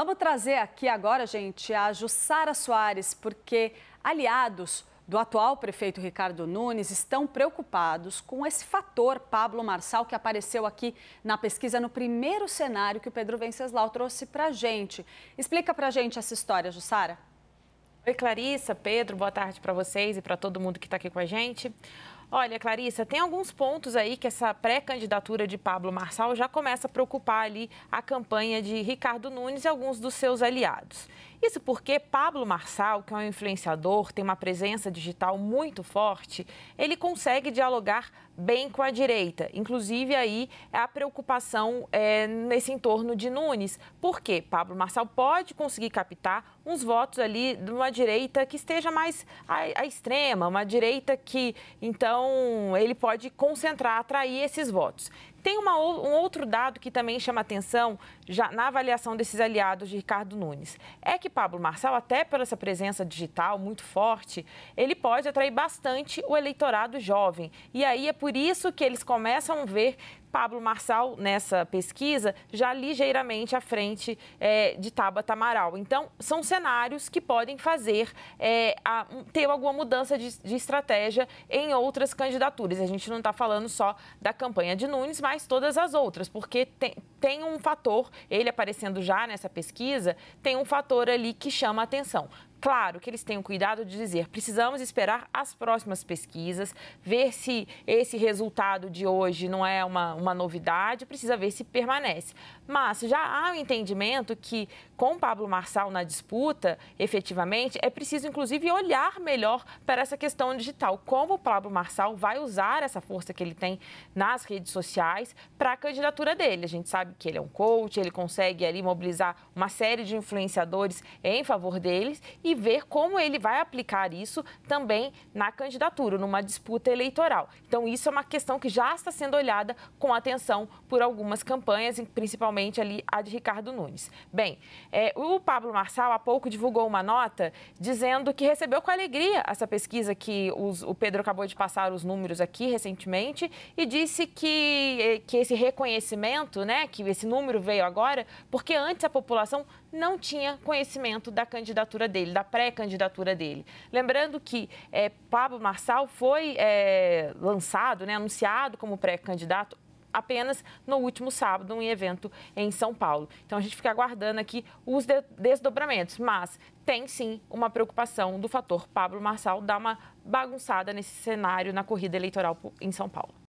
Vamos trazer aqui agora, gente, a Jussara Soares, porque aliados do atual prefeito Ricardo Nunes estão preocupados com esse fator Pablo Marçal que apareceu aqui na pesquisa no primeiro cenário que o Pedro Venceslau trouxe para a gente. Explica para a gente essa história, Jussara. Oi, Clarissa, Pedro, boa tarde para vocês e para todo mundo que está aqui com a gente. Olha, Clarissa, tem alguns pontos aí que essa pré-candidatura de Pablo Marçal já começa a preocupar ali a campanha de Ricardo Nunes e alguns dos seus aliados. Isso porque Pablo Marçal, que é um influenciador, tem uma presença digital muito forte, ele consegue dialogar bem com a direita. Inclusive, aí a preocupação é, nesse entorno de Nunes. porque Pablo Marçal pode conseguir captar uns votos ali de uma direita que esteja mais à, à, extrema, uma direita que, então, ele pode concentrar, atrair esses votos tem uma, um outro dado que também chama atenção já na avaliação desses aliados de Ricardo Nunes. É que Pablo Marçal, até pela essa presença digital muito forte, ele pode atrair bastante o eleitorado jovem. E aí é por isso que eles começam a ver Pablo Marçal, nessa pesquisa, já ligeiramente à frente é, de Tabata Amaral. Então, são cenários que podem fazer é, a, ter alguma mudança de, de, estratégia em outras candidaturas. A gente não está falando só da campanha de Nunes, mas todas as outras, porque tem, tem um fator, ele aparecendo já nessa pesquisa, tem um fator ali que chama a atenção. Claro que eles têm o cuidado de dizer, precisamos esperar as próximas pesquisas, ver se esse resultado de hoje não é uma, uma novidade, precisa ver se permanece. Mas já há o um entendimento que, com Pablo Marçal na disputa, efetivamente, é preciso, inclusive, olhar melhor para essa questão digital. Como o Pablo Marçal vai usar essa força que ele tem nas redes sociais para a candidatura dele. A gente sabe que ele é um coach, ele consegue ali mobilizar uma série de influenciadores em favor deles e ver como ele vai aplicar isso também na candidatura, numa disputa eleitoral. Então, isso é uma questão que já está sendo olhada com atenção por algumas campanhas, principalmente ali a de Ricardo Nunes. Bem, é, o Pablo Marçal há pouco divulgou uma nota dizendo que recebeu com alegria essa pesquisa que os, o Pedro acabou de passar os números aqui recentemente e disse que, eh, que esse reconhecimento, né, que esse número veio agora, porque antes a população não tinha conhecimento da candidatura dele, da pré-candidatura dele. Lembrando que é, Pablo Marçal foi é, lançado, né, anunciado como pré-candidato apenas no último sábado, em evento em São Paulo. Então a gente fica aguardando aqui os desdobramentos, mas tem sim uma preocupação do fator Pablo Marçal dar uma bagunçada nesse cenário na corrida eleitoral em São Paulo.